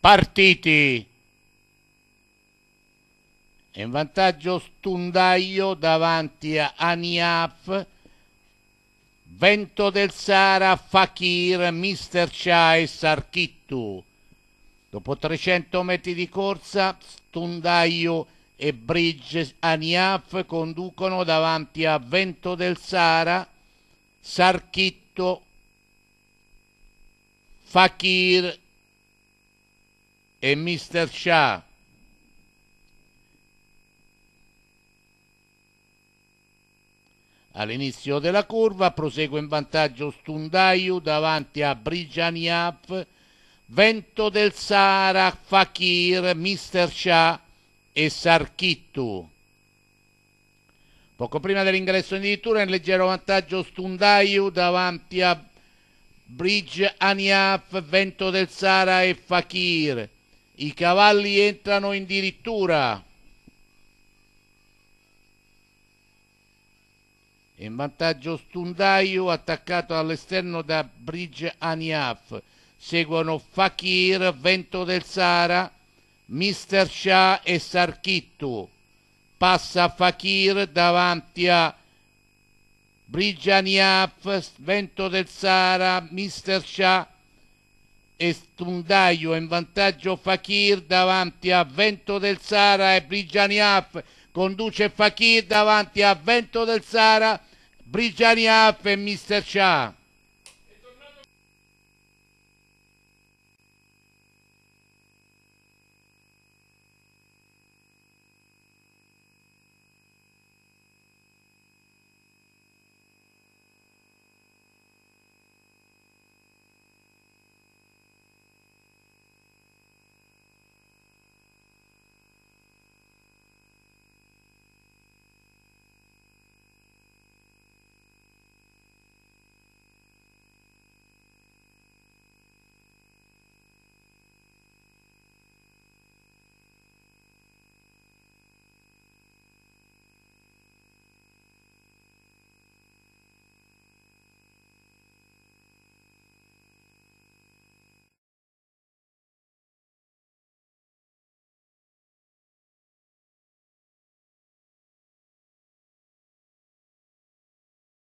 partiti. E in vantaggio Stundaio davanti a Aniaf, Vento del Sara, Fakir, Mister Cha e Dopo 300 metri di corsa, Stundaio e Bridge Aniaf conducono davanti a Vento del Sara, Sarchitto, Fakir e Mr. Shah. All'inizio della curva prosegue in vantaggio Stundaiu davanti a Brigianiaf, Vento del Sahara, Fakir, Mr. Shah e Sarkittu. Poco prima dell'ingresso in dirittura in leggero vantaggio Stundaiu davanti a Bridge Aniaf, Vento del Sara e Fakir i cavalli entrano in dirittura in vantaggio Stundaio attaccato all'esterno da Bridge Aniaf seguono Fakir, Vento del Sahara Mr. Shah e Sarchittu passa Fakir davanti a Bridge Aniaf Vento del Sahara Mr. Shah e Stundaio in vantaggio Fakir davanti a Vento del Sara e Brigianiaf conduce Fakir davanti a Vento del Sara Brigianiaf e Mr. Shah